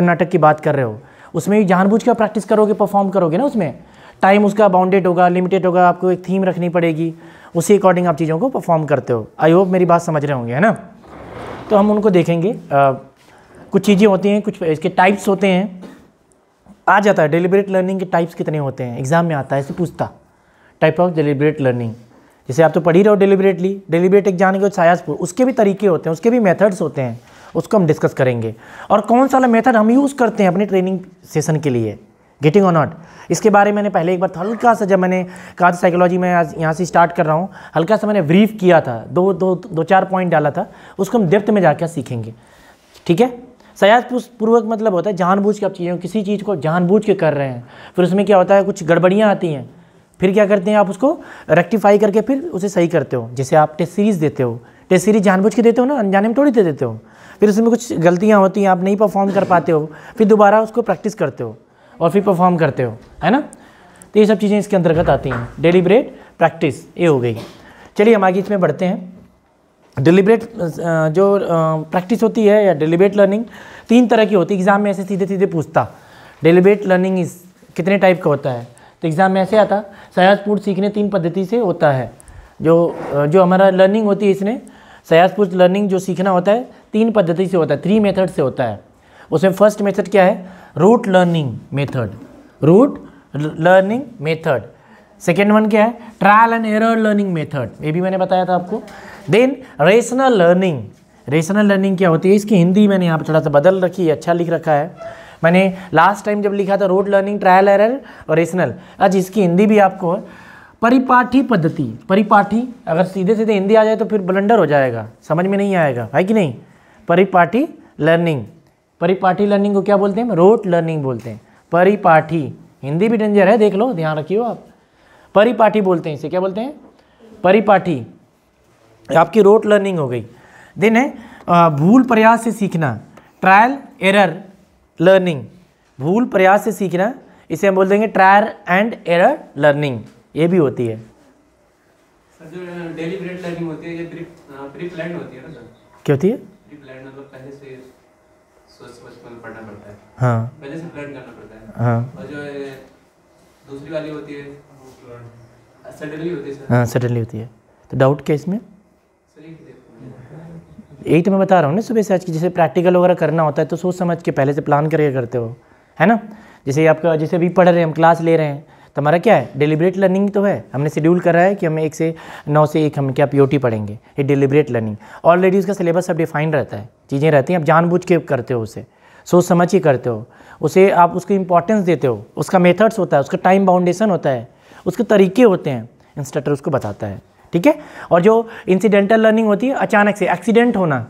कर्नाटक की बात कर रहे हो उसमें भी जानबूझ के प्रैक्टिस करोगे परफॉर्म करोगे ना उसमें टाइम उसका बाउंडेड होगा लिमिटेड होगा आपको एक थीम रखनी पड़ेगी उसी अकॉर्डिंग आप चीज़ों को परफॉर्म करते हो आई होप मेरी बात समझ रहे होंगे है ना तो हम उनको देखेंगे आ, कुछ चीज़ें होती हैं कुछ इसके टाइप्स होते हैं आ जाता है डिलीबरेट लर्निंग के टाइप्स कितने होते हैं एग्जाम में आता है इसे पूछता टाइप ऑफ डिलीबरेट लर्निंग जैसे आप तो पढ़ ही रहे हो डिलीबरेटली डिलीबरेट एक के साया उसके भी तरीके होते हैं उसके भी मेथड्स होते हैं उसको हम डिस्कस करेंगे और कौन सा वाला मेथड हम यूज़ करते हैं अपने ट्रेनिंग सेशन के लिए गेटिंग ऑन नॉट इसके बारे में मैंने पहले एक बार हल्का सा जब मैंने कहा था साइकोलॉजी में आज यहाँ से स्टार्ट कर रहा हूँ हल्का सा मैंने ब्रीफ किया था दो दो दो चार पॉइंट डाला था उसको हम डेप्थ में जाकर सीखेंगे ठीक है पूर्वक मतलब होता है जानबूझ के आप चीज़ों किसी चीज़ को जानबूझ के कर रहे हैं फिर उसमें क्या होता है कुछ गड़बड़ियाँ आती हैं फिर क्या करते हैं आप उसको रेक्टिफाई करके फिर उसे सही करते हो जैसे आप टेस्ट सीरीज़ देते हो टेस्ट सीरीज़ जानबूझ के देते हो ना अनजाने में थोड़ी दे देते हो फिर उसमें कुछ गलतियाँ होती हैं आप नहीं परफॉर्म कर पाते हो फिर दोबारा उसको प्रैक्टिस करते हो और फिर परफॉर्म करते हो है ना तो ये सब चीज़ें इसके अंतर्गत आती हैं डेलीबरेट प्रैक्टिस ये हो गई चलिए हम आगे इसमें बढ़ते हैं डिलीबरेट जो प्रैक्टिस होती है या डिलीबरेट लर्निंग तीन तरह की होती है एग्ज़ाम में ऐसे सीधे सीधे पूछता डिलीबरेट लर्निंग इस कितने टाइप का होता है तो एग्ज़ाम में ऐसे आता सयासपूर्ण सीखने तीन पद्धति से होता है जो जो हमारा लर्निंग होती है इसने सयासपूर्ण लर्निंग जो सीखना होता है तीन पद्धति से होता है थ्री मेथड से होता है उसमें फर्स्ट मेथड क्या है rote learning method rote learning method second one क्या है trial and error learning method ये भी मैंने बताया था आपको then rational learning rational learning क्या होती है इसकी हिंदी मैंने यहाँ पर थोड़ा सा बदल रखी है अच्छा लिख रखा है मैंने लास्ट टाइम जब लिखा था रोड लर्निंग ट्रायल एरर और रेशनल आज इसकी हिंदी भी आपको परिपाठी पद्धति परिपाठी अगर सीधे सीधे हिंदी आ जाए तो फिर ब्लंडर हो जाएगा समझ में नहीं आएगा है कि नहीं परिपाठी लर्निंग परिपाठी लर्निंग को क्या बोलते हैं रोट लर्निंग बोलते हैं परिपाठी हिंदी भी डेंजर है देख लो ध्यान रखियो आप परिपाठी बोलते हैं इसे क्या बोलते हैं परिपाठी आपकी रोट लर्निंग हो गई देन है भूल प्रयास से सीखना ट्रायल एरर लर्निंग भूल प्रयास से सीखना इसे हम बोल देंगे ट्रायल एंड एरर लर्निंग ये भी होती है सर जो डेली ब्रेड लर्निंग होती है ये प्री प्लान होती है ना सर क्या होती है तो सडनली हाँ। हाँ। हाँ, होती है तो डाउट क्या इसमें यही तो मैं बता रहा हूँ ना सुबह से आज की जैसे प्रैक्टिकल वगैरह करना होता है तो सोच समझ के पहले से प्लान करके करते हो है ना जैसे आपका जैसे अभी पढ़ रहे हैं हम क्लास ले रहे हैं तो हमारा क्या है डिलिब्रेट लर्निंग तो है हमने शेड्यूल करा है कि हमें एक से नौ से एक हम क्या पी पढ़ेंगे ये डिलिब्रेट लर्निंग ऑलरेडी उसका सिलेबस सब डिफाइंड रहता है चीज़ें रहती हैं आप जानबूझ के करते हो उसे सोच समझ के करते हो उसे आप उसको इंपॉर्टेंस देते हो उसका मेथड्स होता है उसका टाइम बाउंडेशन होता है उसके तरीके होते हैं इंस्ट्रक्टर उसको बताता है ठीक है और जो इंसिडेंटल लर्निंग होती है अचानक से एक्सीडेंट होना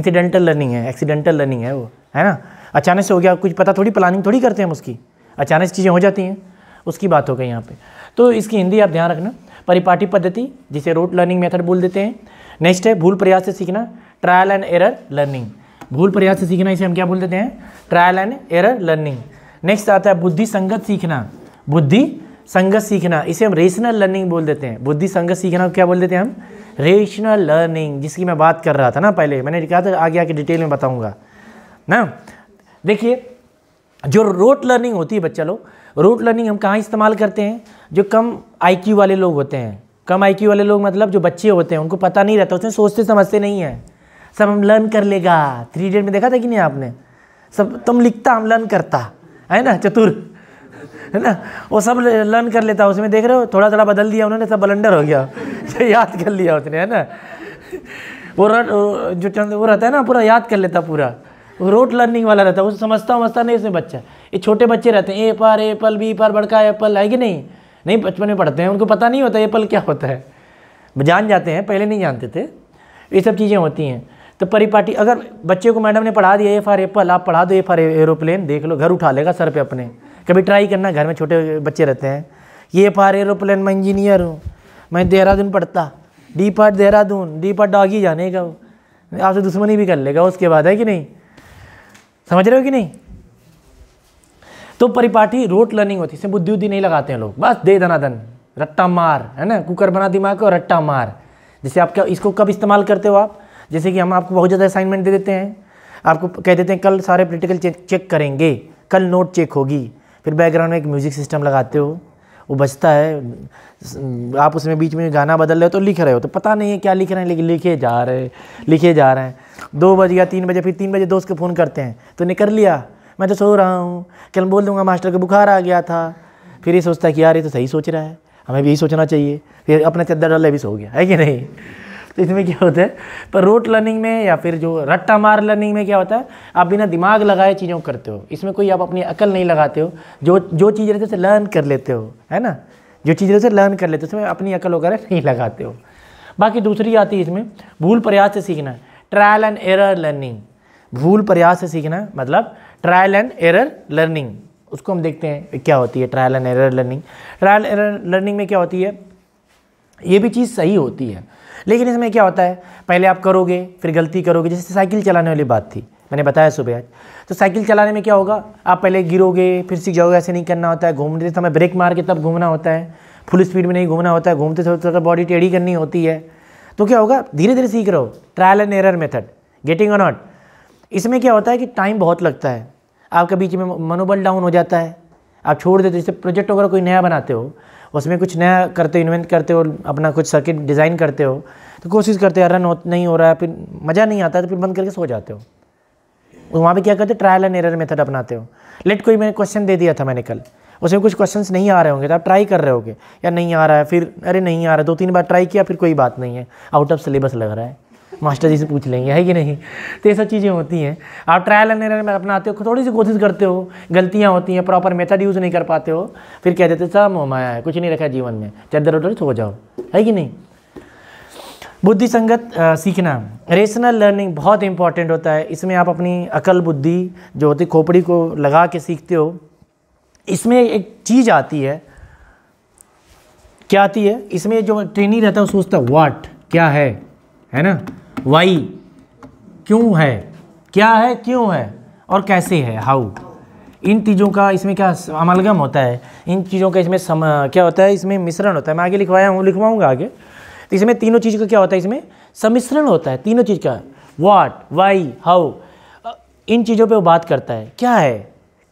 इंसिडेंटल लर्निंग है एक्सीडेंटल लर्निंग है वो है ना अचानक से हो गया कुछ पता थोड़ी प्लानिंग थोड़ी करते हैं हम उसकी अचानक से चीज़ें हो जाती हैं उसकी बात हो गई यहाँ पर तो इसकी हिंदी आप ध्यान रखना परिपाटी पद्धति जिसे रोट लर्निंग मेथड बोल देते हैं नेक्स्ट है भूल प्रयास से सीखना ट्रायल एंड एरर लर्निंग भूल प्रयास से सीखना इसे हम क्या बोल देते हैं trial and error learning next आता है बुद्धि संगत सीखना बुद्धि संगत सीखना इसे हम रेशनल लर्निंग बोल देते हैं बुद्धि संगत सीखना क्या बोल देते हैं हम रेशनल लर्निंग जिसकी मैं बात कर रहा था ना पहले मैंने कहा था आगे आके डिटेल में बताऊंगा ना देखिए जो रोट लर्निंग होती है बच्चा लोग रूट लर्निंग हम कहाँ इस्तेमाल करते हैं जो कम आई वाले लोग होते हैं कम आई वाले लोग मतलब जो बच्चे होते हैं उनको पता नहीं रहता उसने सोचते समझते नहीं है सब हम लर्न कर लेगा थ्री इडियट में देखा था कि नहीं आपने सब तुम लिखता हम लर्न करता है ना चतुर है ना वो सब लर्न कर लेता उसमें देख रहे हो थोड़ा थोड़ा बदल दिया उन्होंने सब बलंडर हो गया याद कर लिया उसने है ना वो जो वो रहता है ना पूरा याद कर लेता पूरा रोट लर्निंग वाला रहता है वो समझता वमझता नहीं उसमें बच्चा ये छोटे बच्चे रहते हैं ए पर पल बी पर बड़का एप्पल है कि नहीं नहीं बचपन में पढ़ते हैं उनको पता नहीं होता एप्पल क्या होता है जान जाते हैं पहले नहीं जानते थे ये सब चीज़ें होती हैं तो परिपाटी अगर बच्चे को मैडम ने पढ़ा दिया ए फार एप्पल आप पढ़ा दो ए फार एरोप्लेन देख लो घर उठा लेगा सर पे अपने कभी ट्राई करना घर में छोटे बच्चे रहते हैं ये फार एरोप्लेन मैं इंजीनियर हूँ मैं देहरादून पढ़ता डी पार देहरादून डी पार डॉगी जानेगा वो आपसे दुश्मनी भी कर लेगा उसके बाद है कि नहीं समझ रहे हो कि नहीं तो परिपाटी रोट लर्निंग होती है इसमें बुद्धि उद्धि नहीं लगाते हैं लोग बस दे दनादन रट्टा मार है ना कुकर बना दिमाग और रट्टा मार जैसे आप क्या इसको कब इस्तेमाल करते हो आप जैसे कि हम आपको बहुत ज़्यादा असाइनमेंट दे देते हैं आपको कह देते हैं कल सारे पोलिटिकल चेक चेक करेंगे कल नोट चेक होगी फिर बैकग्राउंड में एक म्यूज़िक सिस्टम लगाते हो वो बजता है आप उसमें बीच में गाना बदल रहे हो तो लिख रहे हो तो पता नहीं है क्या लिख रहे हैं लेकिन लिखे जा रहे लिखे जा रहे हैं दो बज गया तीन बजे फिर तीन बजे दोस्त को फ़ोन करते हैं तो निकल कर लिया मैं तो सो रहा हूँ कल बोल दूंगा मास्टर को बुखार आ गया था फिर ये सोचता है कि यार ये तो सही सोच रहा है हमें भी यही सोचना चाहिए फिर अपने चद्दर डाले भी सो गया है कि नहीं तो इसमें क्या होता है पर रोट लर्निंग में या फिर जो रट्टा मार लर्निंग में क्या होता है आप बिना दिमाग लगाए चीज़ों करते हो इसमें कोई आप अपनी अकल नहीं लगाते हो जो जो चीज़ रहती है उसे लर्न कर लेते हो है ना जो चीज़ रहती है लर्न कर लेते हो उसमें अपनी अकल वगैरह नहीं लगाते हो बाकी दूसरी आती है इसमें भूल प्रयास से सीखना ट्रायल एंड एरर लर्निंग भूल प्रयास से सीखना मतलब ट्रायल एंड एरर लर्निंग उसको हम देखते हैं क्या होती है trial and error learning trial error learning में क्या होती है ये भी चीज़ सही होती है लेकिन इसमें क्या होता है पहले आप करोगे फिर गलती करोगे जैसे साइकिल चलाने वाली बात थी मैंने बताया सुबह आज तो साइकिल चलाने में क्या होगा आप पहले गिरोगे फिर सीख जाओगे ऐसे नहीं करना होता है घूमते समय ब्रेक मार के तब घूमना होता है फुल स्पीड में नहीं घूमना होता है घूमते थोड़ा थोड़ा बॉडी टेढ़ी करनी होती है तो क्या होगा धीरे धीरे सीख रहे हो trial and error method getting on not इसमें क्या होता है कि टाइम बहुत लगता है आपके बीच में मनोबल डाउन हो जाता है आप छोड़ देते हो जैसे प्रोजेक्ट वगैरह कोई नया बनाते हो उसमें कुछ नया करते हो इन्वेंट करते हो अपना कुछ सर्किट डिज़ाइन करते हो तो कोशिश करते हो रन हो नहीं हो रहा है फिर मज़ा नहीं आता तो फिर बंद करके सो जाते हो तो वहाँ पे क्या करते हो ट्रायल एंड एरर मेथड अपनाते हो लेट कोई मैंने क्वेश्चन दे दिया था मैंने कल उसमें कुछ क्वेश्चन नहीं आ रहे होंगे तो आप ट्राई कर रहे होगे या नहीं आ रहा है फिर अरे नहीं आ रहा दो तीन बार ट्राई किया फिर कोई बात नहीं है आउट ऑफ सिलेबस लग रहा है मास्टर जी से पूछ लेंगे है कि नहीं तो ये सब चीज़ें होती हैं आप ट्रायल एंड एरर में अपनाते हो थोड़ी सी कोशिश करते हो गलतियाँ होती हैं प्रॉपर मेथड यूज़ नहीं कर पाते हो फिर कह देते सब माया है कुछ नहीं रखा जीवन में चदर उधर सो जाओ है कि नहीं बुद्धि संगत सीखना रेशनल लर्निंग बहुत इंपॉर्टेंट होता है इसमें आप अपनी अकल बुद्धि जो होती खोपड़ी को लगा के सीखते हो इसमें एक चीज़ आती है क्या आती है इसमें जो ट्रेनी रहता है वो सोचता है वाट क्या है है ना वाई क्यों है क्या है क्यों है और कैसे है हाउ इन चीज़ों का इसमें क्या अमलगम होता है इन चीज़ों का इसमें सम क्या होता है इसमें मिश्रण होता है मैं आगे लिखवाया हूँ लिखवाऊँगा आगे तो इसमें तीनों चीज़ का क्या होता है इसमें सम्मिश्रण होता है तीनों चीज़ का वाट वाई हाउ इन चीज़ों पे वो बात करता है क्या है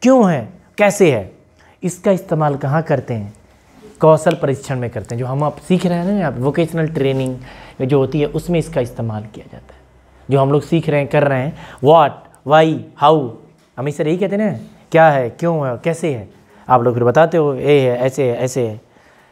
क्यों है कैसे है इसका इस्तेमाल कहाँ करते हैं कौशल परीक्षण में करते हैं जो हम आप सीख रहे हैं ना वोकेशनल ट्रेनिंग जो होती है उसमें इसका इस्तेमाल किया जाता है जो हम लोग सीख रहे हैं कर रहे हैं वाट वाई हाउ हम इसे यही कहते हैं ना क्या है क्यों है कैसे है आप लोग फिर बताते हो ए है ऐसे है ऐसे है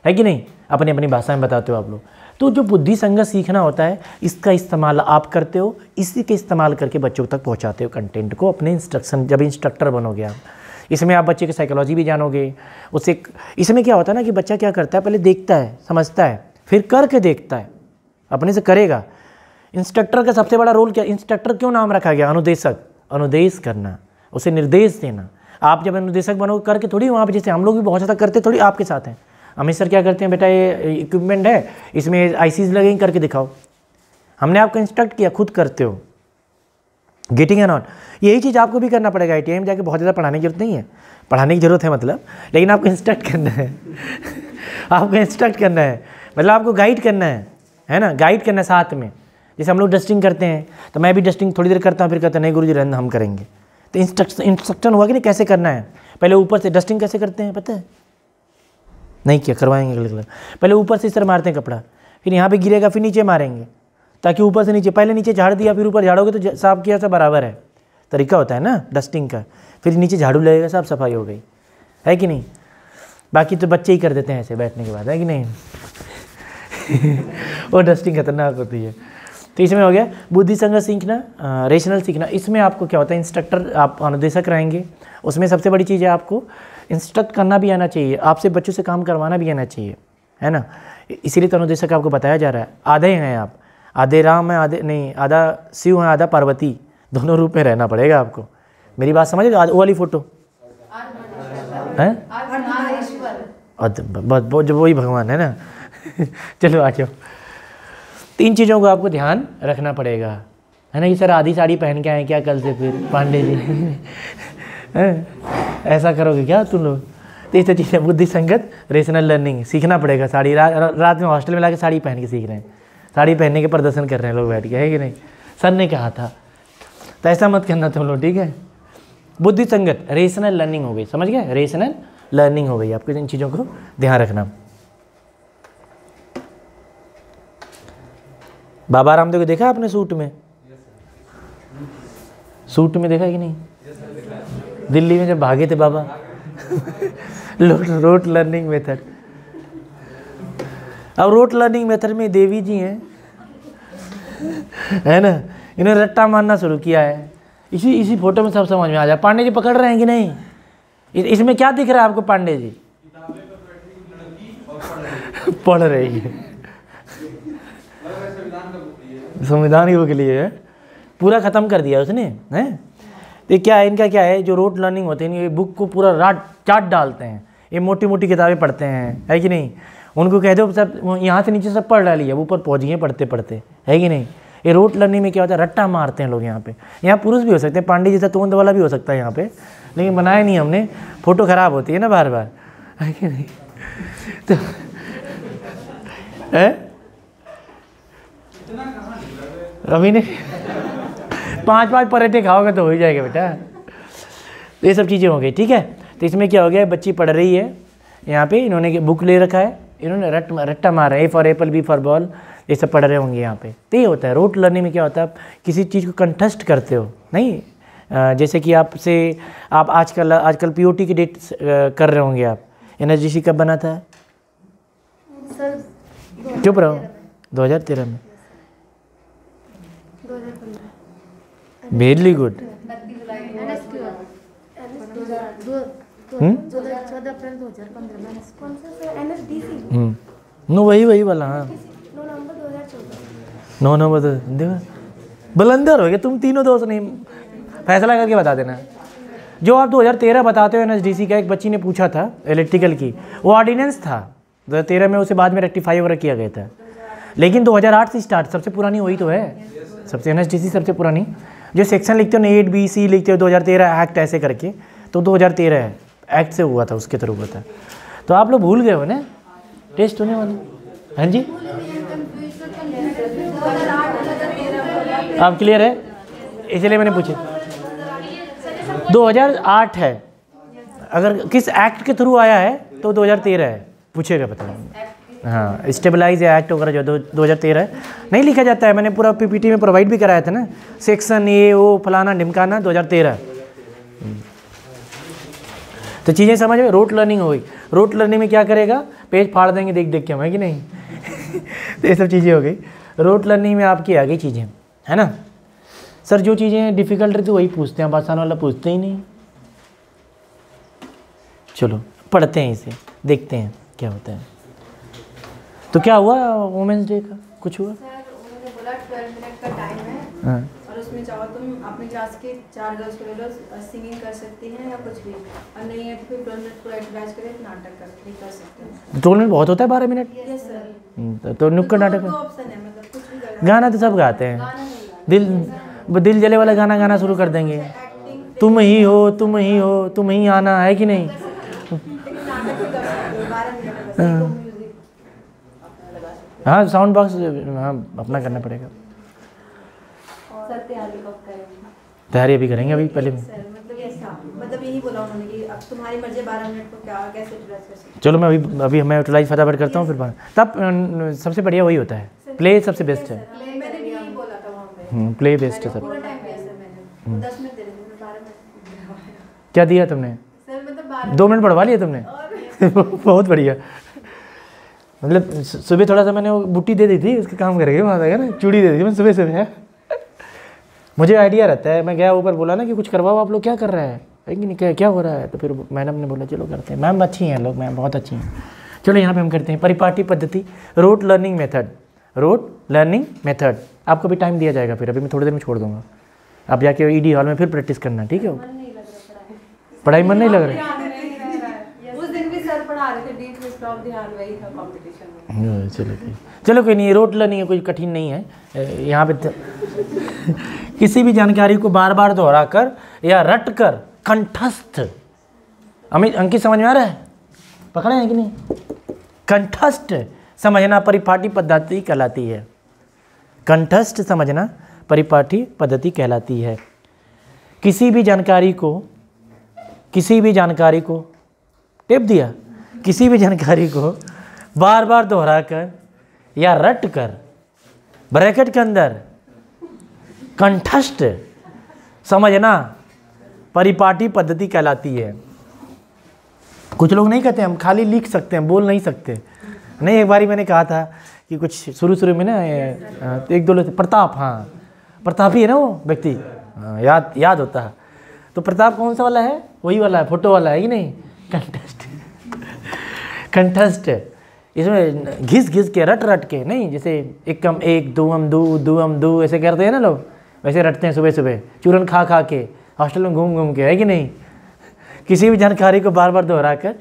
है कि नहीं अपनी अपनी भाषा में बताते हो आप लोग तो जो बुद्धि संगत सीखना होता है इसका इस्तेमाल आप करते हो इसी के इस्तेमाल करके बच्चों तक पहुंचाते हो कंटेंट को अपने इंस्ट्रक्शन जब इंस्ट्रक्टर बनोगे आप इसमें आप बच्चे की साइकोलॉजी भी जानोगे उससे इसमें क्या होता है ना कि बच्चा क्या करता है पहले देखता है समझता है फिर करके देखता है अपने से करेगा इंस्ट्रक्टर का सबसे बड़ा रोल क्या इंस्ट्रक्टर क्यों नाम रखा गया अनुदेशक अनुदेश करना उसे निर्देश देना आप जब अनुदेशक बनोगे करके थोड़ी वहाँ पर जैसे हम लोग भी बहुत ज़्यादा करते थोड़ी आपके साथ हैं हमें सर क्या करते हैं बेटा ये इक्विपमेंट है इसमें आई लगेंगे करके दिखाओ हमने आपको इंस्ट्रक्ट किया खुद करते हो गेटिंग एन ऑन यही चीज़ आपको भी करना पड़ेगा आई में जाके बहुत ज़्यादा पढ़ाने की जरूरत नहीं है पढ़ाने की ज़रूरत है मतलब लेकिन आपको इंस्ट्रक्ट करना है आपको इंस्ट्रक्ट करना है मतलब आपको गाइड करना है है ना गाइड करना साथ में जैसे हम लोग डस्टिंग करते हैं तो मैं भी डस्टिंग थोड़ी देर करता हूँ फिर कहते हैं नहीं गुरु जी रहना हम करेंगे तो इंस्ट्रक्शन इंस्ट्रक्शन हुआ कि नहीं कैसे करना है पहले ऊपर से डस्टिंग कैसे करते हैं पता है नहीं किया करवाएंगे अलग अलग पहले ऊपर से इस तरह मारते हैं कपड़ा फिर यहाँ पे गिरेगा फिर नीचे मारेंगे ताकि ऊपर से नीचे पहले नीचे झाड़ दिया फिर ऊपर झाड़ोगे तो साफ किया सब बराबर है तरीका होता है ना डस्टिंग का फिर नीचे झाड़ू लगेगा साफ सफाई हो गई है कि नहीं बाकी तो बच्चे ही कर देते हैं ऐसे बैठने के बाद है कि नहीं वो डस्टिंग खतरनाक होती है तो इसमें हो गया बुद्धि संग सीखना रेशनल सीखना इसमें आपको क्या होता है इंस्ट्रक्टर आप अनुदेशक रहेंगे उसमें सबसे बड़ी चीज़ है आपको इंस्ट्रक्ट करना भी आना चाहिए आपसे बच्चों से काम करवाना भी आना चाहिए है ना इसीलिए तो अनुदेशक आपको बताया जा रहा है आधे हैं आप आधे राम हैं आधे नहीं आधा शिव हैं आधा पार्वती दोनों रूप में रहना पड़ेगा आपको मेरी बात समझ वो वाली फ़ोटो है बहुत वही भगवान है ना चलो आ जाओ तीन चीज़ों को आपको ध्यान रखना पड़ेगा है ना कि सर आधी साड़ी पहन के आए क्या कल से फिर पांडे जी ऐसा करोगे क्या तुम लोग तो इस चीज़ है बुद्धि संगत रेशनल लर्निंग सीखना पड़ेगा साड़ी रा, रा, रात में हॉस्टल में ला साड़ी पहन के सीख रहे हैं साड़ी पहनने के प्रदर्शन कर रहे हैं लोग बैठ के है कि नहीं सर ने कहा था तो ऐसा मत करना तुम लोग ठीक है बुद्धि संगत रेशनल लर्निंग हो गई समझ गए रेशनल लर्निंग हो गई आपको इन चीज़ों को ध्यान रखना बाबा रामदेव को देखा आपने सूट में सूट में देखा कि नहीं दिल्ली में जब भागे थे बाबा रोट लर्निंग मेथड अब रोट लर्निंग मेथड में देवी जी हैं है ना इन्होंने रट्टा मारना शुरू किया है इसी इसी फोटो में सब समझ में आ जाए पांडे जी पकड़ रहे हैं कि नहीं इसमें क्या दिख रहा है आपको पांडे जी पढ़ रही है संविधान युग के लिए है पूरा ख़त्म कर दिया उसने है तो क्या है इनका क्या है जो रोट लर्निंग होते हैं ये बुक को पूरा राट चाट डालते हैं ये मोटी मोटी किताबें पढ़ते हैं है कि नहीं उनको कह दो सब यहाँ से नीचे सब पढ़ डाली है ऊपर पहुँच गए पढ़ते पढ़ते है कि नहीं ये रोट लर्निंग में क्या होता है रट्टा मारते हैं लोग यहाँ पे यहाँ पुरुष भी हो सकते हैं पांडे जैसा तोंद वाला भी हो सकता है यहाँ पे लेकिन बनाया नहीं हमने फ़ोटो ख़राब होती है ना बार बार है कि नहीं तो है रवि ने पांच पांच पराठे खाओगे तो हो ही जाएगा बेटा तो ये सब चीज़ें हो गई ठीक है तो इसमें क्या हो गया बच्ची पढ़ रही है यहाँ पे इन्होंने बुक ले रखा है इन्होंने रट रट्टा मारा है A for apple B for ball ये सब पढ़ रहे होंगे यहाँ पे तो ये होता है रोट लर्निंग में क्या होता है आप किसी चीज़ को कंटेस्ट करते हो नहीं जैसे कि आपसे आप आजकल आजकल टी की डेट कर रहे होंगे आप एन कब बना था चुप रहो दो हज़ार तेरह में वेरी गुड नो वही वही वाला हाँ नौ नंबर दो देखो बुलंदर हो गया तुम तीनों दोस्त नहीं फैसला करके बता देना जो आप 2013 बताते हो एनएसडीसी का एक बच्ची ने पूछा था इलेक्ट्रिकल की वो ऑर्डिनेंस था 2013 में उसे बाद में रेक्टिफाई वगैरह किया गया था लेकिन 2008 से स्टार्ट सबसे पुरानी वही तो है सबसे एनएसडीसी सबसे पुरानी जो सेक्शन लिखते हो ना एट बी सी लिखते हो 2013 एक्ट ऐसे करके तो 2013 है एक्ट से हुआ था उसके थ्रू हुआ था तो आप लोग भूल गए हो ना टेस्ट होने वाले हाँ जी आप क्लियर है इसलिए मैंने पूछा 2008 है अगर किस एक्ट के थ्रू आया है तो 2013 है पूछेगा पता नहीं हाँ स्टेबलाइज एक्ट वगैरह जो दो हज़ार तेरह नहीं लिखा जाता है मैंने पूरा पीपीटी में प्रोवाइड भी कराया था ना सेक्शन ए ओ फलाना ढिमकाना दो हज़ार तेरह तो चीज़ें समझ में रोट लर्निंग हो गई रोट लर्निंग में क्या करेगा पेज फाड़ देंगे देख देख के हम है कि नहीं तो ये सब चीज़ें हो गई रोट लर्निंग में आपकी आ गई चीज़ें है ना सर जो चीज़ें डिफ़िकल्ट रहती वही पूछते हैं आप आसान वाला पूछते ही नहीं चलो पढ़ते हैं इसे देखते हैं क्या होता है तो क्या हुआ वुमेंस डे का कुछ हुआ सर, हाँ। उसमें चाहो तुम अपने के चार सिंगिंग कर हैं या कुछ भी और नहीं तो फिर मिनट तो बहुत होता है बारह मिनट हम्म, तो, तो नुक्कड़ तो नाटक मतलब गाना तो सब गाते हैं दिल दिल जले वाला गाना गाना शुरू कर देंगे तुम ही हो तुम ही हो तुम ही आना है कि नहीं हाँ साउंड बॉक्स हाँ अपना करना पड़ेगा तैयारी अभी करेंगे अभी पहले मतलब चलो मैं अभी अभी मैं यूटिलाइज फटाफट करता हूँ फिर बाहर तब सबसे बढ़िया वही होता है प्ले सबसे बेस्ट है प्ले बेस्ट हम्म, है सर हम्म। क्या दिया तुमने मतलब दो मिनट पढ़वा लिया तुमने बहुत बढ़िया मतलब सुबह थोड़ा सा मैंने वो बुट्टी दे दी थी उसके काम करेगी वहाँ जाकर चूड़ी दे दी थी मैंने सुबह सुबह मुझे आइडिया रहता है मैं गया ऊपर बोला ना कि कुछ करवाओ आप लोग क्या कर रहे हैं नहीं क्या क्या हो रहा है तो फिर मैडम ने बोला चलो करते हैं मैम अच्छी हैं लोग मैम बहुत अच्छी हैं चलो यहाँ पे हम करते हैं परिपाटी पद्धति rote learning method rote learning method आपको भी टाइम दिया जाएगा फिर अभी मैं थोड़ी देर में छोड़ दूँगा आप जाके डी e हॉल में फिर प्रैक्टिस करना ठीक है पढ़ाई मन नहीं लग रहा है हाँ, चलो चलो कोई नहीं रोड लर्निंग है कोई कठिन नहीं है यहाँ पे तो किसी भी जानकारी को बार बार दोहरा कर या रट कर कंठस्थ अमित अंकित समझ में आ रहा है पकड़े हैं कि नहीं कंठस्थ समझना परिपाटी पद्धति कहलाती है कंठस्थ समझना परिपाटी पद्धति कहलाती है किसी भी जानकारी को किसी भी जानकारी को टेप दिया किसी भी जानकारी को बार बार दोहरा कर या रट कर ब्रैकेट के अंदर कंठस्थ समझना परिपाटी पद्धति कहलाती है कुछ लोग नहीं कहते हम खाली लिख सकते हैं बोल नहीं सकते नहीं एक बारी मैंने कहा था कि कुछ शुरू शुरू में ना तो एक दो लोग प्रताप हाँ प्रताप ही है ना वो व्यक्ति हाँ, याद याद होता है तो प्रताप कौन सा वाला है वही वाला है फोटो वाला है कि नहीं कंटेस्ट कंठस्थ इसमें घिस घिस के रट रट के नहीं जैसे एक कम एक दो हम दो दो हम दो ऐसे करते हैं ना लोग वैसे रटते हैं सुबह सुबह चूरन खा खा के हॉस्टल में घूम घूम के है कि नहीं किसी भी जानकारी को बार बार दोहरा कर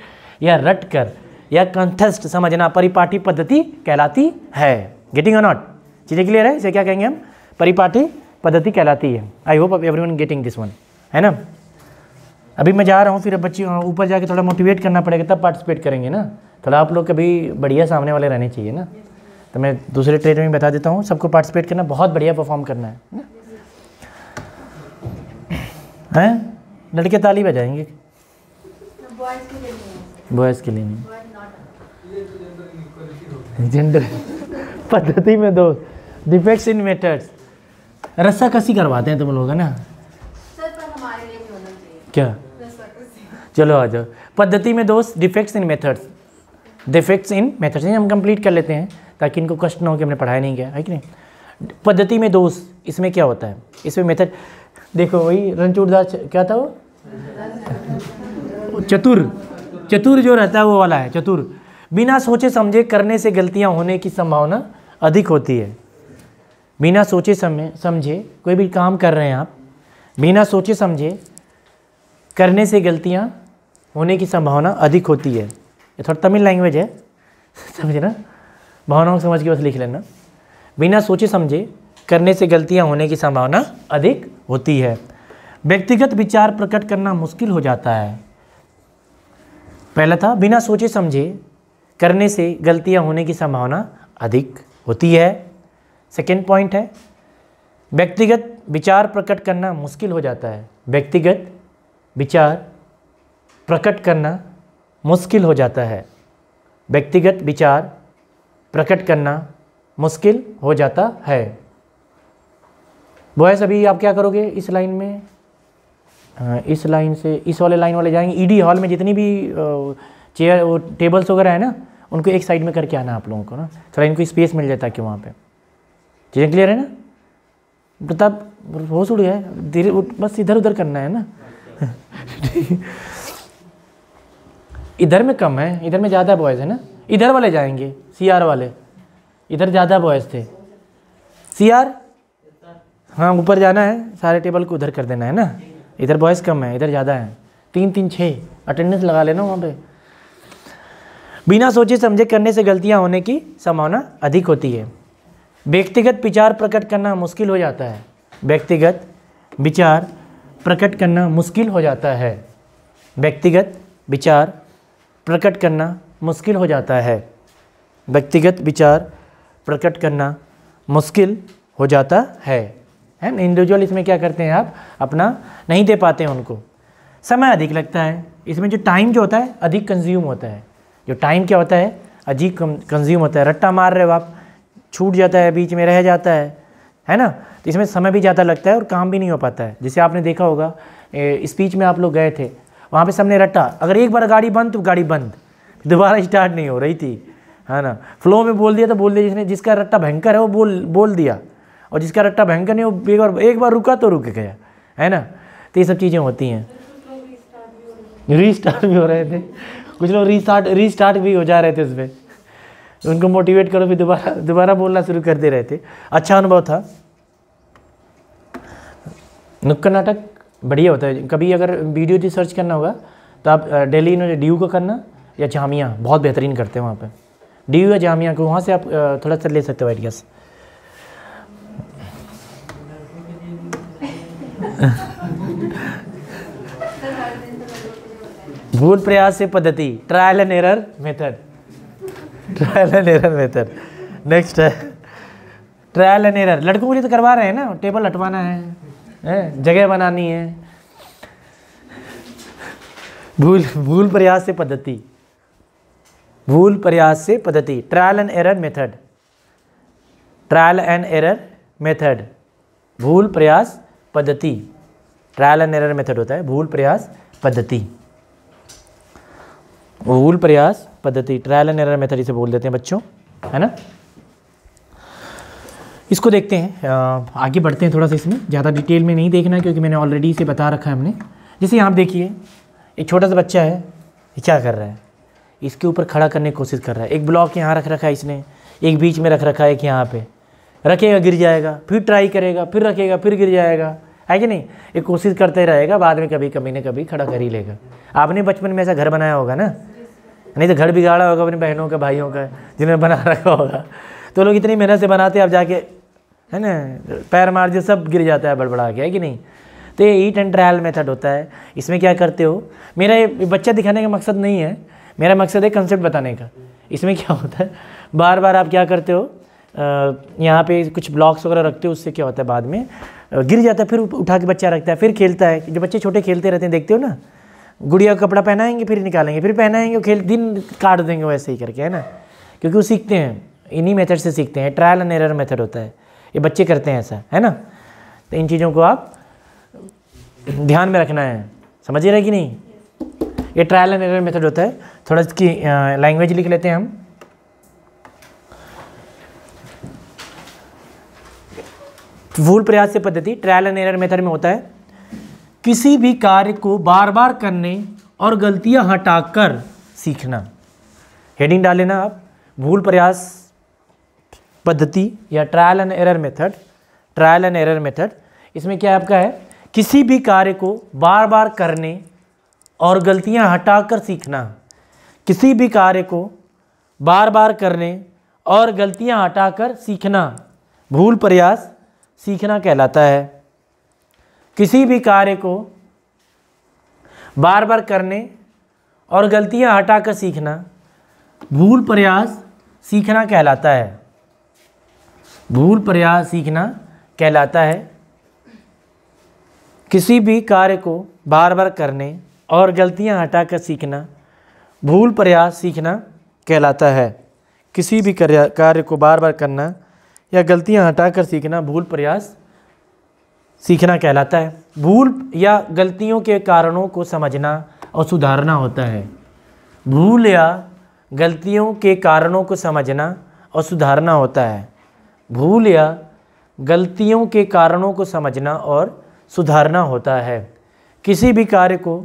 या रट कर या कंठस्थ समझना परिपाटी पद्धति कहलाती है गेटिंग और नॉट चीज़ें क्लियर है इसे क्या कहेंगे हम परिपाटी पद्धति कहलाती है I hope everyone getting this one है ना अभी मैं जा रहा हूँ फिर बच्ची हाँ, ऊपर जाके थोड़ा मोटिवेट करना पड़ेगा तब पार्टिसिपेट करेंगे ना थोड़ा आप लोग कभी बढ़िया सामने वाले रहने चाहिए ना तो मैं दूसरे ट्रेन में बता देता हूँ सबको पार्टिसिपेट करना बहुत बढ़िया परफॉर्म करना है ना हैं लड़के ताली बजाएंगे बॉयज़ के लिए नहीं जेंडर पद्धति में दो डिफेक्ट्स इन मेथड्स रस्सा कसी करवाते हैं तुम लोग है ना क्या चलो आ जाओ पद्धति में दोस्त defects in methods defects in methods हम कंप्लीट कर लेते हैं ताकि इनको कष्ट ना हो कि हमने पढ़ाया नहीं गया है कि नहीं पद्धति में दोस्त इसमें क्या होता है इसमें मेथड देखो वही रणचूरदास क्या था वो चतुर चतुर जो रहता है वो वाला है चतुर बिना सोचे समझे करने से गलतियां होने की संभावना अधिक होती है बिना सोचे समझे कोई भी काम कर रहे हैं आप बिना सोचे समझे करने से गलतियाँ होने की संभावना अधिक होती है ये थोड़ा तमिल लैंग्वेज है समझे ना भावनाओं को समझ के बस लिख लेना बिना सोचे समझे करने से गलतियाँ होने की संभावना अधिक होती है व्यक्तिगत विचार प्रकट करना मुश्किल हो जाता है पहला था बिना सोचे समझे करने से गलतियाँ होने की संभावना अधिक होती है सेकेंड पॉइंट है व्यक्तिगत विचार प्रकट करना मुश्किल हो जाता है व्यक्तिगत विचार प्रकट करना मुश्किल हो जाता है व्यक्तिगत विचार प्रकट करना मुश्किल हो जाता है बॉयस अभी आप क्या करोगे इस लाइन में इस लाइन से इस वाले लाइन वाले जाएंगे ईडी e हॉल में जितनी भी चेयर वो टेबल्स वगैरह है ना उनको एक साइड में करके आना आप लोगों को ना थोड़ा इनको स्पेस मिल जाता है कि वहाँ पे चीज़ें क्लियर है ना प्रताप हो सुड़ गया धीरे बस इधर उधर करना है ना इधर में कम है इधर में ज़्यादा बॉयज़ है ना इधर वाले जाएंगे सी वाले इधर ज़्यादा बॉयज़ थे सी आर हाँ ऊपर जाना है सारे टेबल को उधर कर देना है ना इधर बॉयज़ कम है इधर ज़्यादा है तीन तीन छः अटेंडेंस लगा लेना वहाँ पे बिना सोचे समझे करने से गलतियाँ होने की संभावना अधिक होती है व्यक्तिगत विचार प्रकट करना मुश्किल हो जाता है व्यक्तिगत विचार प्रकट करना मुश्किल हो जाता है व्यक्तिगत विचार प्रकट करना मुश्किल हो जाता है व्यक्तिगत विचार प्रकट करना मुश्किल हो जाता है है ना इंडिविजुअल इसमें क्या करते हैं आप अपना नहीं दे पाते हैं उनको समय अधिक लगता है इसमें जो टाइम जो होता है अधिक कंज्यूम होता है जो टाइम क्या होता है अधिक कंज्यूम होता है रट्टा मार रहे हो आप छूट जाता है बीच में रह जाता है है ना तो इसमें समय भी ज़्यादा लगता है और काम भी नहीं हो पाता है जैसे आपने देखा होगा स्पीच में आप लोग गए थे वहाँ पे सबने रट्टा अगर एक बार गाड़ी बंद तो गाड़ी बंद दोबारा स्टार्ट नहीं हो रही थी है ना फ्लो में बोल दिया तो बोल दिया जिसने जिसका रट्टा भयंकर है वो बोल बोल दिया और जिसका रट्टा भयंकर नहीं वो एक बार एक बार रुका तो रुक गया है ना तो ये सब चीज़ें होती हैं रीस्टार्ट भी हो रहे थे कुछ लोग रीस्टार्ट रीस्टार्ट भी हो जा रहे थे उसमें उनको मोटिवेट करो फिर दोबारा दोबारा बोलना शुरू कर दे रहे थे अच्छा अनुभव था नुक्कड़ नाटक बढ़िया होता है कभी अगर वीडियो जी सर्च करना होगा तो आप डेली डी का करना या जामिया बहुत बेहतरीन करते हैं वहाँ पर डी या जामिया को वहाँ से आप थोड़ा सा ले सकते हो आइडियाज़ भूल प्रयास से पद्धति trial and error method trial and error method next है ट्रायल एंड एरर लड़कों के लिए तो करवा रहे हैं ना टेबल हटवाना है जगह बनानी है भूल भूल प्रयास से पद्धति भूल प्रयास से पद्धति trial and error method trial and error method भूल प्रयास पद्धति ट्रायल एंड एरर मेथड होता है भूल प्रयास पद्धति भूल प्रयास पद्धति ट्रायल एंड एरर मेथड इसे बोल देते हैं बच्चों है ना इसको देखते हैं आगे बढ़ते हैं थोड़ा सा इसमें ज़्यादा डिटेल में नहीं देखना क्योंकि मैंने ऑलरेडी इसे बता रखा है हमने जैसे यहाँ देखिए एक छोटा सा बच्चा है ये क्या कर रहा है इसके ऊपर खड़ा करने की कोशिश कर रहा है एक ब्लॉक यहाँ रख रखा है इसने एक बीच में रख रखा है एक यहाँ पे रखेगा गिर जाएगा फिर ट्राई करेगा फिर रखेगा फिर गिर जाएगा है कि नहीं ये कोशिश करते रहेगा बाद में कभी कभी ना कभी खड़ा कर ही लेगा आपने बचपन में ऐसा घर बनाया होगा ना नहीं तो घर बिगाड़ा होगा अपनी बहनों का भाइयों का जिन्होंने बना रखा होगा तो लोग इतनी मेहनत से बनाते आप जाके है ना पैर मार दिया सब गिर जाता है बड़बड़ा के है कि नहीं तो ये ईट एंड ट्रायल मेथड होता है इसमें क्या करते हो मेरा बच्चा दिखाने का मकसद नहीं है मेरा मकसद है कंसेप्ट बताने का इसमें क्या होता है बार बार आप क्या करते हो यहाँ पे कुछ ब्लॉक्स वगैरह रखते हो उससे क्या होता है बाद में गिर जाता है फिर उठा के बच्चा रखता है फिर खेलता है जो बच्चे छोटे खेलते रहते हैं देखते हो ना गुड़िया का कपड़ा पहनाएंगे फिर निकालेंगे फिर पहनाएंगे खेल दिन काट देंगे वैसे ही करके है ना क्योंकि वो सीखते हैं इन्हीं मेथड से सीखते हैं ट्रायल एंड एरर मेथड होता है ये बच्चे करते हैं ऐसा है ना तो इन चीज़ों को आप ध्यान में रखना है समझ रहे कि नहीं ये ट्रायल एंड एरर मेथड होता है थोड़ा इसकी लैंग्वेज लिख लेते हैं हम भूल प्रयास से पद्धति ट्रायल एंड एरर मेथड में होता है किसी भी कार्य को बार बार करने और गलतियां हटाकर सीखना हेडिंग डाल लेना आप भूल प्रयास पद्धति या trial and error method trial and error method इसमें क्या आपका है किसी भी कार्य को बार बार करने और गलतियां हटाकर सीखना किसी भी कार्य को बार बार करने और गलतियां हटाकर सीखना भूल प्रयास सीखना कहलाता है किसी भी कार्य को बार बार करने और गलतियां हटाकर सीखना भूल प्रयास सीखना कहलाता है भूल प्रयास सीखना कहलाता है किसी भी कार्य को बार बार करने और गलतियां हटाकर सीखना भूल प्रयास सीखना कहलाता है किसी भी कार्य को बार बार करना या गलतियां हटाकर सीखना भूल प्रयास सीखना कहलाता है भूल या गलतियों के कारणों को समझना और सुधारना होता है भूल या गलतियों के कारणों को समझना और सुधारना होता है भूल या गलतियों के कारणों को समझना और सुधारना होता है किसी भी कार्य को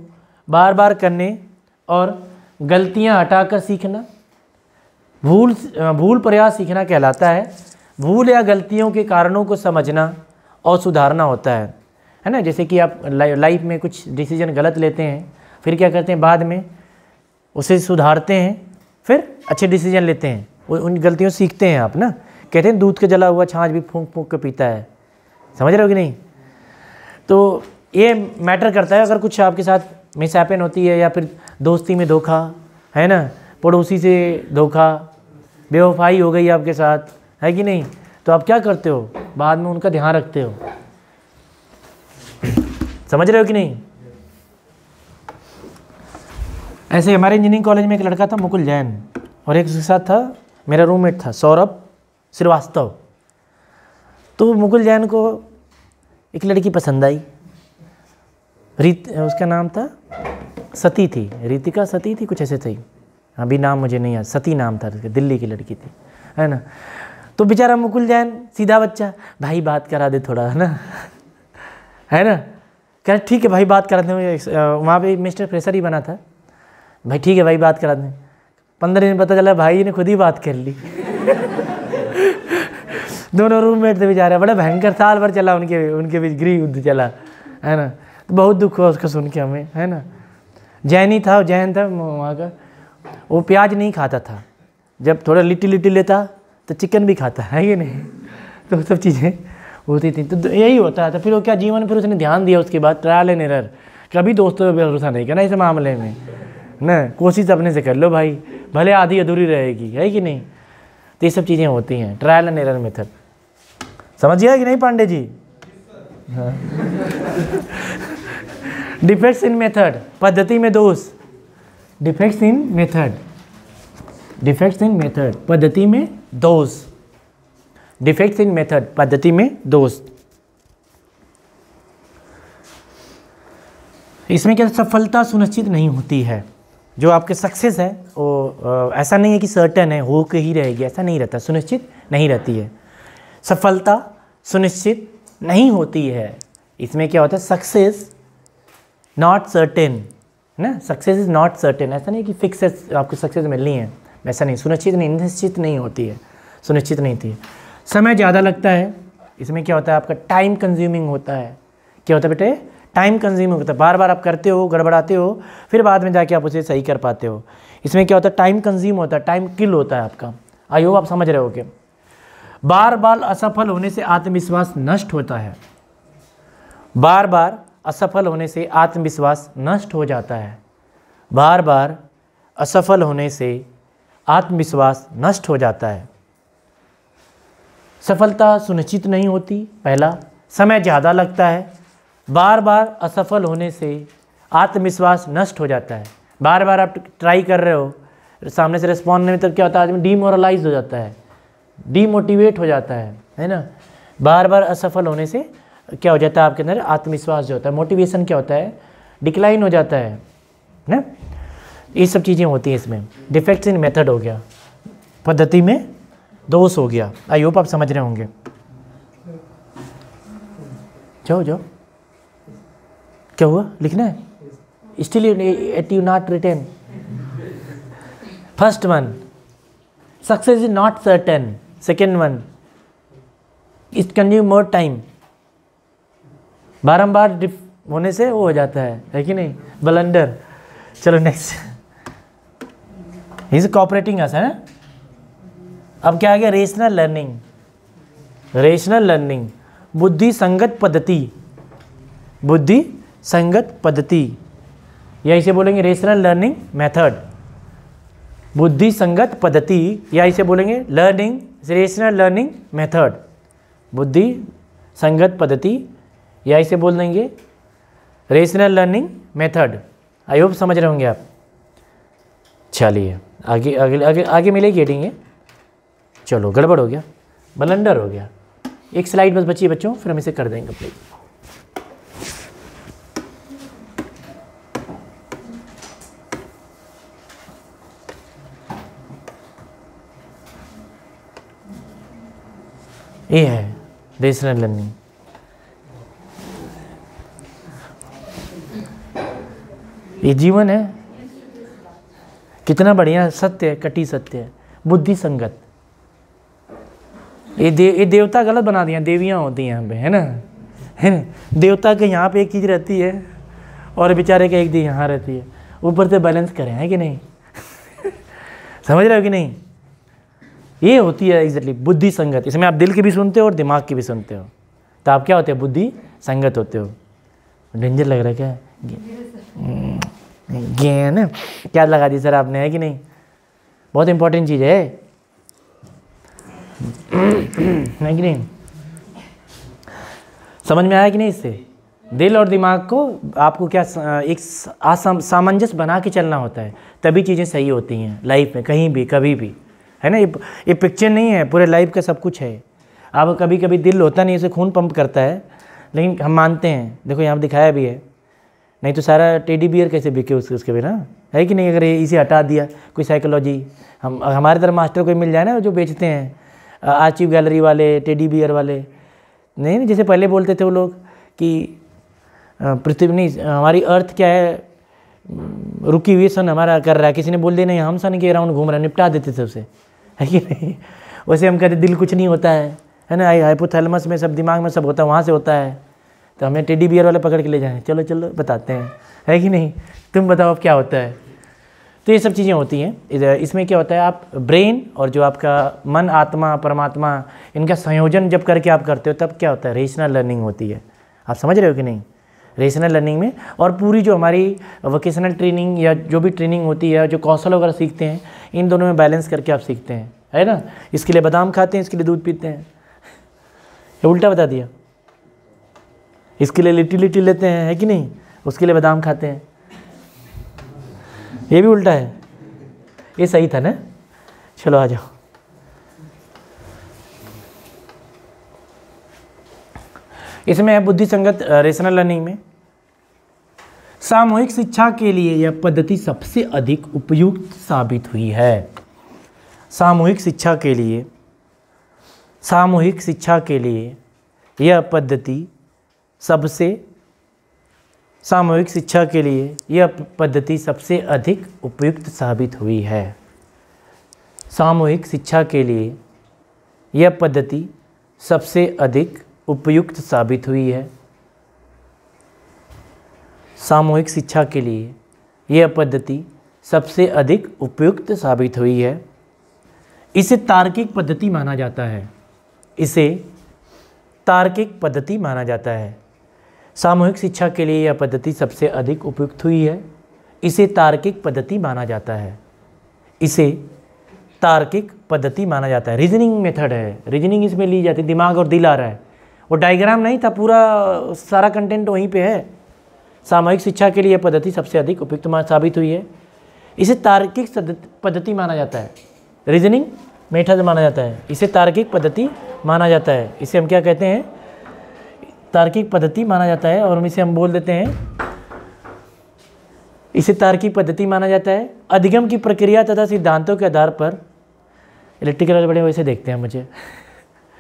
बार बार करने और गलतियां हटाकर सीखना भूल भूल प्रयास सीखना कहलाता है भूल या गलतियों के कारणों को समझना और सुधारना होता है है ना जैसे कि आप लाइफ में कुछ डिसीजन गलत लेते हैं फिर क्या करते हैं बाद में उसे सुधारते हैं फिर अच्छे डिसीजन लेते हैं उन गलतियों सीखते हैं आप ना कहते हैं दूध का जला हुआ छाछ भी फूंक फूंक के पीता है समझ रहे हो कि नहीं तो ये मैटर करता है अगर कुछ आपके साथ मिस हैपन होती है या फिर दोस्ती में धोखा है ना पड़ोसी से धोखा बेवफाई हो गई आपके साथ है कि नहीं तो आप क्या करते हो बाद में उनका ध्यान रखते हो समझ रहे हो कि नहीं ऐसे हमारे इंजीनियरिंग कॉलेज में एक लड़का था मुकुल जैन और एक उसके साथ था मेरा रूममेट था सौरभ श्रीवास्तव तो मुगल जैन को एक लड़की पसंद आई रीत उसका नाम था सती थी रीतिका सती थी कुछ ऐसे थी अभी नाम मुझे नहीं याद सती नाम था उसका दिल्ली की लड़की थी है ना तो बेचारा मुकुल जैन सीधा बच्चा भाई बात करा दे थोड़ा है ना है ना कह ठीक है भाई बात करा दें वहाँ पे मिस्टर फ्रेशर ही बना था भाई ठीक है भाई बात करा दें पंद्रह दिन पता चला भाई ने खुद ही बात कर ली दोनों रूममेट थे बेचारे बड़ा भयंकर साल भर चला उनके उनके बीच गृह युद्ध चला है ना तो बहुत दुख हुआ उसको सुन के हमें है ना जैनी था जैन था वहाँ का वो प्याज नहीं खाता था जब थोड़ा लिट्टी लिट्टी लेता तो चिकन भी खाता है ये नहीं तो सब चीज़ें होती थी तो यही होता था फिर वो क्या जीवन फिर उसने ध्यान दिया उसके बाद ट्रायल एंड एरर कभी दोस्तों पर भरोसा नहीं करना इस मामले में न कोशिश अपने से कर लो भाई भले आधी अधूरी रहेगी है कि नहीं तो ये सब चीज़ें होती हैं ट्रायल एंड एरर मेथड गया कि नहीं Pandey ji defects in method पद्धति में दोष defects in method defects in method पद्धति में दोष डिफेक्ट्स इन मेथड पद्धति में दोष इसमें क्या सफलता सुनिश्चित नहीं होती है जो आपके सक्सेस है वो ऐसा नहीं है कि सर्टन है हो के ही रहेगी ऐसा नहीं रहता सुनिश्चित नहीं रहती है सफलता सुनिश्चित नहीं होती है इसमें क्या होता है सक्सेस नॉट सर्टेन ना सक्सेस इज़ नॉट सर्टेन ऐसा नहीं कि फिक्स आपको सक्सेस मिलनी है वैसा नहीं सुनिश्चित नहीं निश्चित नहीं होती है सुनिश्चित नहीं थी समय ज़्यादा लगता है इसमें क्या होता है आपका टाइम कंज्यूमिंग होता है क्या होता है बेटे टाइम कंज्यूम होता है बार बार आप करते हो गड़बड़ाते हो फिर बाद में जाके आप उसे सही कर पाते हो इसमें क्या होता है टाइम कंज्यूम होता है टाइम किल होता है आपका आई होप आप समझ रहे हो कि बार बार असफल होने से आत्मविश्वास नष्ट होता है बार बार असफल होने से आत्मविश्वास नष्ट हो जाता है बार बार असफल होने से आत्मविश्वास नष्ट हो जाता है सफलता सुनिश्चित नहीं होती पहला समय ज़्यादा लगता है बार बार असफल होने से आत्मविश्वास नष्ट हो जाता है बार बार आप ट्राई कर रहे हो सामने से रिस्पॉन्ड नहीं तब क्या होता है आदमी डीमोरलाइज हो जाता है डीमोटिवेट हो जाता है है ना बार बार असफल होने से क्या हो जाता है आपके अंदर आत्मविश्वास जो होता है मोटिवेशन क्या होता है डिक्लाइन हो जाता है ना ये सब चीज़ें होती हैं इसमें डिफेक्ट्स इन मेथड हो गया पद्धति में दोष हो गया आई होप आप समझ रहे होंगे जाओ जाओ क्या हुआ लिखना है still you at you not written first one success is not certain second one it consume more time बारम्बार होने से वो हो जाता है है कि नहीं बलंडर चलो नेक्स्ट इज कॉपरेटिंग अस है अब क्या आ गया रेशनल लर्निंग रेशनल लर्निंग बुद्धि संगत पद्धति बुद्धि संगत पद्धति या इसे बोलेंगे रेशनल लर्निंग मेथड बुद्धि संगत पद्धति या इसे बोलेंगे लर्निंग रेशनल लर्निंग मेथड बुद्धि संगत पद्धति या इसे बोल देंगे rational learning method I hope समझ रहे होंगे आप चलिए आगे आगे आगे आगे मिलेगी एडिंग ये चलो गड़बड़ हो गया बलंडर हो गया एक स्लाइड बस बची बच्चों फिर हम इसे कर देंगे प्लीज़ ये है रेशनल लर्निंग ये जीवन है कितना बढ़िया सत्य है कटी सत्य है बुद्धि संगत ये दे, ये देवता गलत बना दिया देवियाँ होती हैं यहाँ पे है ना है ना देवता के यहाँ पे एक चीज़ रहती है और बेचारे के एक चीज़ यहाँ रहती है ऊपर से बैलेंस करें है कि नहीं समझ रहे हो कि नहीं ये होती है एग्जैक्टली बुद्धि संगत इसमें आप दिल की भी सुनते हो और दिमाग की भी सुनते हो तो आप क्या होते हो बुद्धि संगत होते हो डेंजर लग रहा है क्या ज्ञान क्या लगा दी सर आपने है कि नहीं बहुत इंपॉर्टेंट चीज़ है नहीं कि नहीं समझ में आया कि नहीं इससे दिल और दिमाग को आपको क्या एक सामंजस्य बना के चलना होता है तभी चीज़ें सही होती हैं लाइफ में कहीं भी कभी भी है ना ये ये पिक्चर नहीं है पूरे लाइफ का सब कुछ है अब कभी कभी दिल होता नहीं इसे खून पंप करता है लेकिन हम मानते हैं देखो यहाँ दिखाया भी है नहीं तो सारा टेडी बियर कैसे बिके उसके उसके बिना है कि नहीं अगर ये इसे हटा दिया कोई साइकोलॉजी हम हमारे तरह मास्टर कोई मिल जाए ना जो बेचते हैं आर्चिव गैलरी वाले टेडी बियर वाले नहीं नहीं जैसे पहले बोलते थे वो लोग कि पृथ्वी नहीं हमारी अर्थ क्या है रुकी हुई सन हमारा कर रहा है किसी ने बोल दिया नहीं हम सन के अराउंड घूम रहे निपटा देते थे उसे है कि नहीं वैसे हम कहते दिल कुछ नहीं होता है है ना हाइपोथैलमस में सब दिमाग में सब होता है वहाँ से होता है तो हमें टेडी बियर वाले पकड़ के ले जाएँ चलो चलो बताते हैं है कि नहीं तुम बताओ अब क्या होता है तो ये सब चीज़ें होती हैं इसमें क्या होता है आप ब्रेन और जो आपका मन आत्मा परमात्मा इनका संयोजन जब करके आप करते हो तब क्या होता है रेशनल लर्निंग होती है आप समझ रहे हो कि नहीं रेशनल लर्निंग में और पूरी जो हमारी वोकेशनल ट्रेनिंग या जो भी ट्रेनिंग होती है जो कौशल वगैरह सीखते हैं इन दोनों में बैलेंस करके आप सीखते हैं है ना इसके लिए बादाम खाते हैं इसके लिए दूध पीते हैं ये उल्टा बता दिया इसके लिए लिट्टी लिट्टी लेते हैं है कि नहीं उसके लिए बादाम खाते हैं ये भी उल्टा है ये सही था ना चलो आ जाओ इसमें है बुद्धि संगत रेशनल लर्निंग में सामूहिक शिक्षा के लिए यह पद्धति सबसे अधिक उपयुक्त साबित हुई है सामूहिक शिक्षा के लिए सामूहिक शिक्षा के लिए यह पद्धति सबसे सामूहिक शिक्षा के लिए यह पद्धति सबसे अधिक उपयुक्त साबित हुई है सामूहिक शिक्षा के लिए यह पद्धति सबसे अधिक उपयुक्त साबित हुई है सामूहिक शिक्षा के लिए यह पद्धति सबसे अधिक उपयुक्त साबित हुई है इसे तार्किक पद्धति माना जाता है इसे तार्किक पद्धति माना जाता है सामूहिक शिक्षा के लिए यह पद्धति सबसे अधिक उपयुक्त हुई है इसे तार्किक पद्धति माना जाता है इसे तार्किक पद्धति माना जाता है रीजनिंग मेथड है रीजनिंग इसमें ली जाती है दिमाग और दिल आ रहा है वो डायग्राम नहीं था पूरा सारा कंटेंट वहीं पे है सामूहिक शिक्षा के लिए पद्धति सबसे अधिक उपयुक्त साबित हुई है इसे तार्किक पद्धति माना जाता है रीजनिंग मेथड माना जाता है इसे तार्किक पद्धति माना जाता है इसे हम क्या कहते हैं तार्किक पद्धति माना जाता है और हम इसे हम बोल देते हैं इसे तार्किक पद्धति माना जाता है अधिगम की प्रक्रिया तथा सिद्धांतों के आधार पर इलेक्ट्रिकल बड़े वैसे देखते हैं मुझे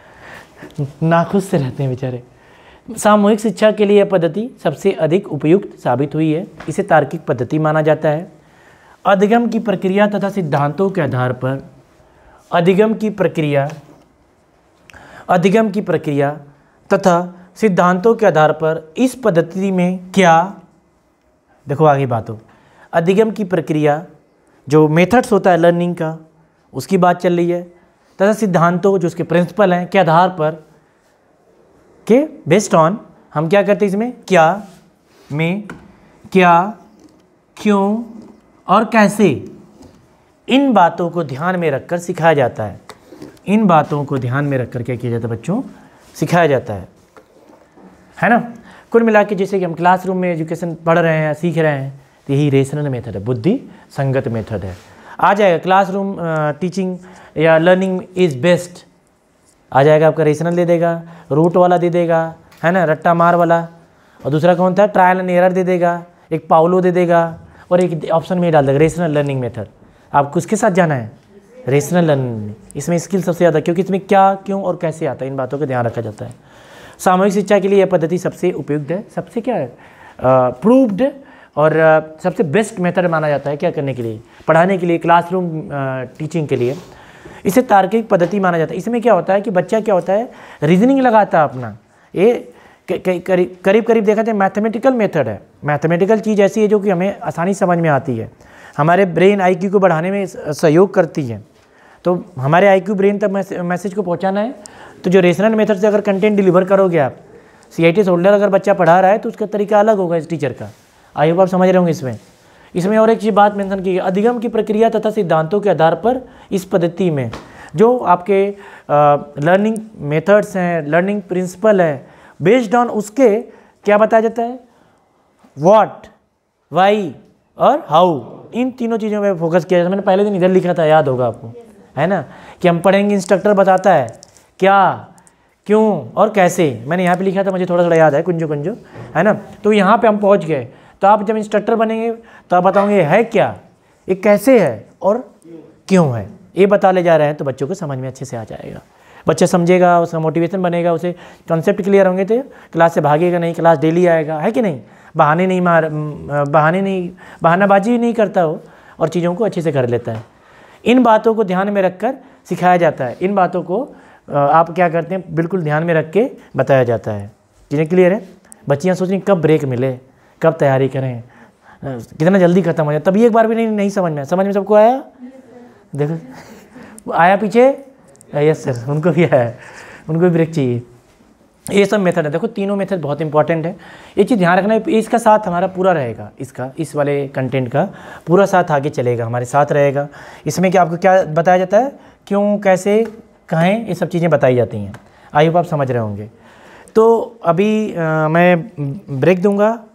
नाखुश से रहते हैं बेचारे सामूहिक शिक्षा के लिए यह पद्धति सबसे अधिक उपयुक्त साबित हुई है इसे तार्किक पद्धति माना जाता है अधिगम की प्रक्रिया तथा सिद्धांतों के आधार पर अधिगम की प्रक्रिया अधिगम की प्रक्रिया तथा सिद्धांतों के आधार पर इस पद्धति में क्या देखो आगे बात हो अधिगम की प्रक्रिया जो मेथड्स होता है लर्निंग का उसकी बात चल रही है तथा सिद्धांतों जो उसके प्रिंसिपल हैं के आधार पर के बेस्ड ऑन हम क्या करते हैं इसमें क्या में क्या क्यों और कैसे इन बातों को ध्यान में रखकर सिखाया जाता है इन बातों को ध्यान में रखकर क्या किया जाता है बच्चों सिखाया जाता है है ना कुल मिला के जैसे कि हम क्लासरूम में एजुकेशन पढ़ रहे हैं सीख रहे हैं तो यही रेशनल मेथड है बुद्धि संगत मेथड है आ जाएगा क्लासरूम टीचिंग या लर्निंग इज़ बेस्ट आ जाएगा आपका रेशनल दे देगा रूट वाला दे देगा है ना रट्टा मार वाला और दूसरा कौन था ट्रायल एंड एरर दे देगा एक पाउलो दे देगा और एक ऑप्शन में डाल देगा रेशनल लर्निंग मेथड आपको उसके साथ जाना है रेशनल लर्निंग में इसमें स्किल सबसे ज़्यादा क्योंकि इसमें क्या क्यों और कैसे आता है इन बातों का ध्यान रखा जाता है सामूहिक शिक्षा के लिए यह पद्धति सबसे उपयुक्त है सबसे क्या है प्रूव्ड और सबसे बेस्ट मेथड माना जाता है क्या करने के लिए पढ़ाने के लिए क्लासरूम टीचिंग के लिए इसे तार्किक पद्धति माना जाता है इसमें क्या होता है कि बच्चा क्या होता है रीजनिंग लगाता है अपना ये करीब करीब करीब देखा जाए मैथमेटिकल मेथड है मैथमेटिकल चीज़ ऐसी है जो कि हमें आसानी समझ में आती है हमारे ब्रेन आईक्यू को बढ़ाने में सहयोग करती है तो हमारे आईक्यू ब्रेन तक मैसेज को पहुंचाना है तो जो रेशनल मेथड से अगर कंटेंट डिलीवर करोगे आप सी आई होल्डर अगर बच्चा पढ़ा रहा है तो उसका तरीका अलग होगा इस टीचर का आई होप आप समझ रहे होंगे इसमें इसमें और एक चीज़ बात मेंशन की अधिगम की प्रक्रिया तथा सिद्धांतों के आधार पर इस पद्धति में जो आपके लर्निंग मेथड्स हैं लर्निंग प्रिंसिपल हैं बेस्ड ऑन उसके क्या बताया जाता है वॉट वाई और हाउ इन तीनों चीज़ों पे फोकस किया जाता है मैंने पहले दिन इधर लिखा था याद होगा आपको है ना कि हम पढ़ेंगे इंस्ट्रक्टर बताता है क्या क्यों और कैसे मैंने यहाँ पे लिखा था मुझे थोड़ा थोड़ा याद है कुंजो कुंजो है ना तो यहाँ पे हम पहुँच गए तो आप जब इंस्ट्रक्टर बनेंगे तो आप बताओगे है क्या ये कैसे है और क्यों है ये बता ले जा रहे हैं तो बच्चों को समझ में अच्छे से आ जाएगा बच्चा समझेगा उसका मोटिवेशन बनेगा उसे कॉन्सेप्ट क्लियर होंगे तो क्लास से भागेगा नहीं क्लास डेली आएगा है कि नहीं बहाने नहीं मार बहाने नहीं बहानाबाजी नहीं करता हो और चीज़ों को अच्छे से कर लेता है इन बातों को ध्यान में रख कर सिखाया जाता है इन बातों को आप क्या करते हैं बिल्कुल ध्यान में रख के बताया जाता है चीज़ें क्लियर है बच्चियाँ सोच रही कब ब्रेक मिले कब तैयारी करें कितना जल्दी ख़त्म हो जाए तभी एक बार भी नहीं नहीं समझ में समझ में सबको आया देखो आया पीछे यस सर उनको भी आया उनको भी ब्रेक चाहिए ये सब मेथड है देखो तीनों मेथड बहुत इंपॉर्टेंट है ये चीज़ ध्यान रखना है इसका साथ हमारा पूरा रहेगा इसका इस वाले कंटेंट का पूरा साथ आगे चलेगा हमारे साथ रहेगा इसमें क्या आपको क्या बताया जाता है क्यों कैसे कहें ये सब चीज़ें बताई जाती हैं आई होप आप समझ रहे होंगे तो अभी आ, मैं ब्रेक दूंगा